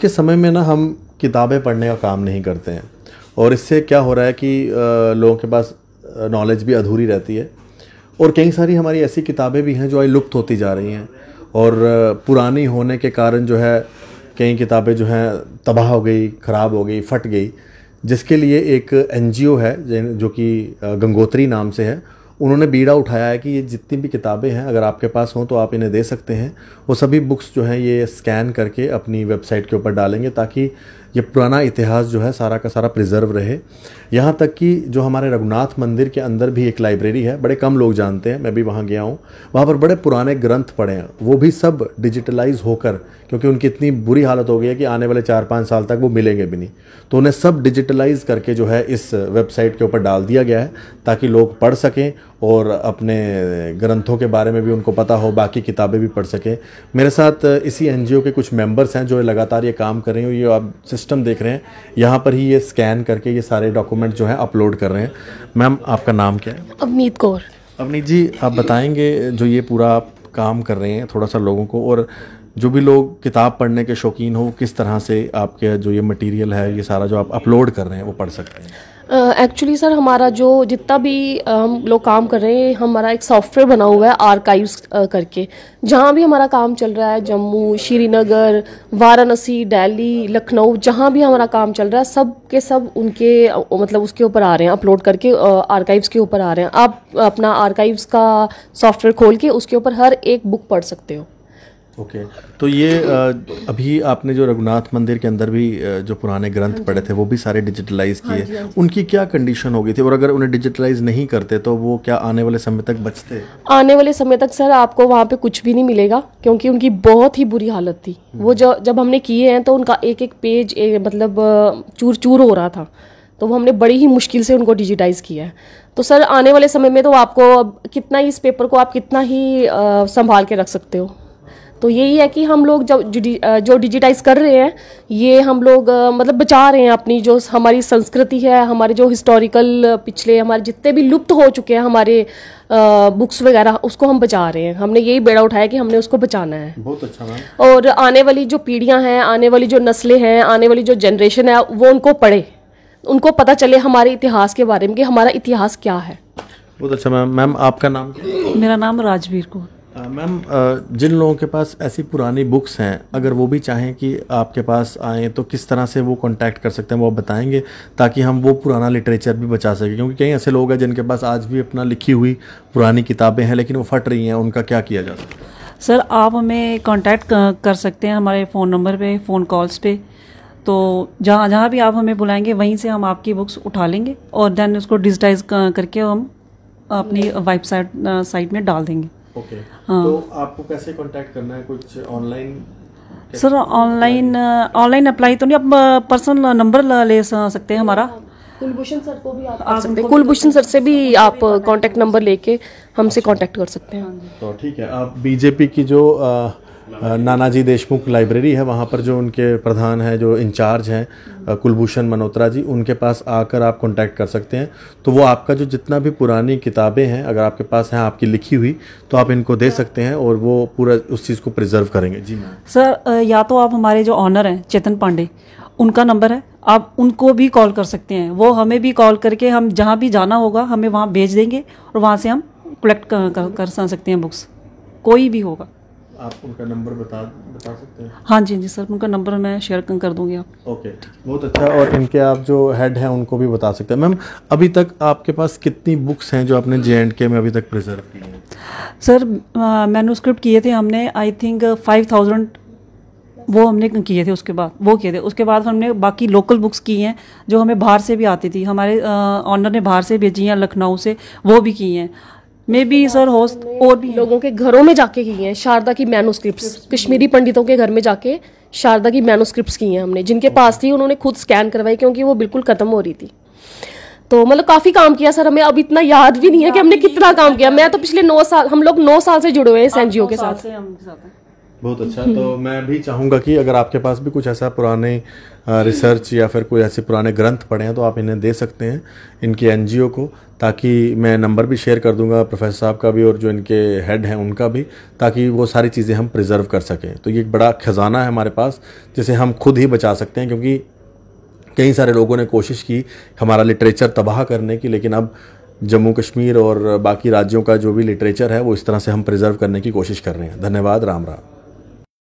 के समय में ना हम किताबें पढ़ने का काम नहीं करते हैं और इससे क्या हो रहा है कि लोगों के पास नॉलेज भी अधूरी रहती है और कई सारी हमारी ऐसी किताबें भी हैं जो आज लुप्त होती जा रही हैं और पुरानी होने के कारण जो है कई किताबें जो हैं तबाह हो गई ख़राब हो गई फट गई जिसके लिए एक एनजीओ है जो कि गंगोत्री नाम से है उन्होंने बीड़ा उठाया है कि ये जितनी भी किताबें हैं अगर आपके पास हों तो आप इन्हें दे सकते हैं वो सभी बुक्स जो हैं ये स्कैन करके अपनी वेबसाइट के ऊपर डालेंगे ताकि ये पुराना इतिहास जो है सारा का सारा प्रिजर्व रहे यहाँ तक कि जो हमारे रघुनाथ मंदिर के अंदर भी एक लाइब्रेरी है बड़े कम लोग जानते हैं मैं भी वहाँ गया हूँ वहाँ पर बड़े पुराने ग्रंथ पड़े हैं वो भी सब डिजिटलाइज होकर क्योंकि उनकी इतनी बुरी हालत हो गई है कि आने वाले चार पाँच साल तक वो मिलेंगे भी नहीं तो उन्हें सब डिजिटलाइज करके जो है इस वेबसाइट के ऊपर डाल दिया गया है ताकि लोग पढ़ सकें और अपने ग्रंथों के बारे में भी उनको पता हो बाकी किताबें भी पढ़ सकें मेरे साथ इसी एन के कुछ मेंबर्स हैं जो लगातार ये काम कर रहे हैं ये आप सिस्टम देख रहे हैं यहाँ पर ही ये स्कैन करके ये सारे डॉक्यूमेंट जो हैं अपलोड कर रहे हैं मैम आपका नाम क्या है अवनीत कौर अवनीत जी आप बताएंगे जो ये पूरा आप काम कर रहे हैं थोड़ा सा लोगों को और जो भी लोग किताब पढ़ने के शौकीन हो किस तरह से आपके जो ये मटेरियल है ये सारा जो आप अपलोड कर रहे हैं वो पढ़ सकते हैं एक्चुअली uh, सर हमारा जो जितना भी uh, हम लोग काम कर रहे हैं हमारा एक सॉफ्टवेयर बना हुआ है आर्काइव्स uh, करके जहाँ भी हमारा काम चल रहा है जम्मू श्रीनगर वाराणसी दिल्ली लखनऊ जहाँ भी हमारा काम चल रहा है सब के सब उनके मतलब उसके ऊपर आ रहे हैं अपलोड करके आर्काइव्स के ऊपर आ रहे हैं आप अपना आर्काइव्स का सॉफ्टवेयर खोल के उसके ऊपर हर एक बुक पढ़ सकते हो ओके okay. तो ये अभी आपने जो रघुनाथ मंदिर के अंदर भी जो पुराने ग्रंथ हाँ पढ़े थे वो भी सारे डिजिटलाइज हाँ किए हाँ उनकी क्या कंडीशन हो गई थी और अगर उन्हें डिजिटलाइज नहीं करते तो वो क्या आने वाले समय तक बचते आने वाले समय तक सर आपको वहाँ पे कुछ भी नहीं मिलेगा क्योंकि उनकी बहुत ही बुरी हालत थी हम्म। वो जब जब हमने किए हैं तो उनका एक एक पेज एक, मतलब चूर चूर हो रहा था तो वो हमने बड़ी ही मुश्किल से उनको डिजिटाइज किया है तो सर आने वाले समय में तो आपको कितना ही इस पेपर को आप कितना ही संभाल के रख सकते हो तो यही है कि हम लोग जब जो डिजिटाइज कर रहे हैं ये हम लोग मतलब बचा रहे हैं अपनी जो हमारी संस्कृति है हमारे जो हिस्टोरिकल पिछले हमारे जितने भी लुप्त हो चुके हैं हमारे बुक्स वगैरह उसको हम बचा रहे हैं हमने यही बेड़ा उठाया कि हमने उसको बचाना है बहुत अच्छा मैम और आने वाली जो पीढ़ियाँ हैं आने वाली जो नस्लें हैं आने वाली जो जनरेशन है वो उनको पढ़े उनको पता चले हमारे इतिहास के बारे में कि हमारा इतिहास क्या है बहुत अच्छा मैम मैम आपका नाम मेरा नाम राजवीर कौर मैम जिन लोगों के पास ऐसी पुरानी बुक्स हैं अगर वो भी चाहें कि आपके पास आएँ तो किस तरह से वो कांटेक्ट कर सकते हैं वो बताएंगे ताकि हम वो पुराना लिटरेचर भी बचा सकें क्योंकि कई ऐसे लोग हैं जिनके पास आज भी अपना लिखी हुई पुरानी किताबें हैं लेकिन वो फट रही हैं उनका क्या किया जा सकता है सर आप हमें कॉन्टैक्ट कर सकते हैं हमारे फ़ोन नंबर पर फ़ोन कॉल्स पर तो जहाँ जहाँ भी आप हमें बुलाएंगे वहीं से हम आपकी बुक्स उठा लेंगे और देन उसको डिजिटाइज करके हम अपनी वेबसाइट साइट में डाल देंगे ओके हाँ। तो आपको कैसे कांटेक्ट करना है कुछ online sir online online apply तो नहीं आप पर्सनल uh, नंबर ले सकते हैं हमारा कुलभूषण सर को भी आप आ सकते हैं कुलभूषण सर से भी आप कांटेक्ट नंबर लेके हमसे कांटेक्ट अच्छा। कर सकते हैं तो ठीक है आप बीजेपी की जो आ, uh, नानाजी देशमुख लाइब्रेरी है वहाँ पर जो उनके प्रधान हैं जो इंचार्ज हैं कुलभूषण मनोत्रा जी उनके पास आकर आप कांटेक्ट कर सकते हैं तो वो आपका जो जितना भी पुरानी किताबें हैं अगर आपके पास हैं आपकी लिखी हुई तो आप इनको दे सकते हैं और वो पूरा उस चीज़ को प्रिजर्व करेंगे जी सर या तो आप हमारे जो ऑनर हैं चेतन पांडे उनका नंबर है आप उनको भी कॉल कर सकते हैं वो हमें भी कॉल करके हम जहाँ भी जाना होगा हमें वहाँ भेज देंगे और वहाँ से हम कलेक्ट कर, कर, कर सकते हैं बुक्स कोई भी होगा आप उनका नंबर बता बता सकते हैं हाँ जी जी सर उनका नंबर मैं शेयर कर दूंगी आप ओके बहुत अच्छा और इनके आप जो हेड हैं उनको भी बता सकते हैं मैम अभी तक आपके पास कितनी बुक्स हैं जो आपने जे एंड के में अभी तक प्रिजर्व की हैं सर मैनोस्क्रिप्ट किए थे हमने आई थिंक फाइव थाउजेंड वो हमने किए थे उसके बाद वो किए थे उसके बाद हमने बाकी लोकल बुक्स की हैं जो हमें बाहर से भी आती थी हमारे ऑनर ने बाहर से भेजी हैं लखनऊ से वो भी की हैं मे बी सर होस्ट और भी लोगों के घरों में जाके की हैं शारदा की मैनोस्क्रिप्ट कश्मीरी पंडितों के घर में जाके शारदा की मैनोस्क्रिप्ट की हैं हमने जिनके पास थी उन्होंने खुद स्कैन करवाई क्योंकि वो बिल्कुल ख़त्म हो रही थी तो मतलब काफ़ी काम किया सर हमें अब इतना याद भी नहीं है कि हमने कितना काम किया मैं तो पिछले नौ साल हम लोग नौ साल से जुड़े हुए हैं इस हाँ, एन के साथ बहुत अच्छा तो मैं भी चाहूँगा कि अगर आपके पास भी कुछ ऐसा पुराने रिसर्च या फिर कोई ऐसे पुराने ग्रंथ पढ़े हैं तो आप इन्हें दे सकते हैं इनके एन को ताकि मैं नंबर भी शेयर कर दूंगा प्रोफेसर साहब का भी और जो इनके हेड हैं उनका भी ताकि वो सारी चीज़ें हम प्रिजर्व कर सकें तो ये एक बड़ा ख़जाना है हमारे पास जिसे हम खुद ही बचा सकते हैं क्योंकि कई सारे लोगों ने कोशिश की हमारा लिटरेचर तबाह करने की लेकिन अब जम्मू कश्मीर और बाकी राज्यों का जो भी लिटरेचर है वो इस तरह से हम प्रिजर्व करने की कोशिश कर रहे हैं धन्यवाद राम राम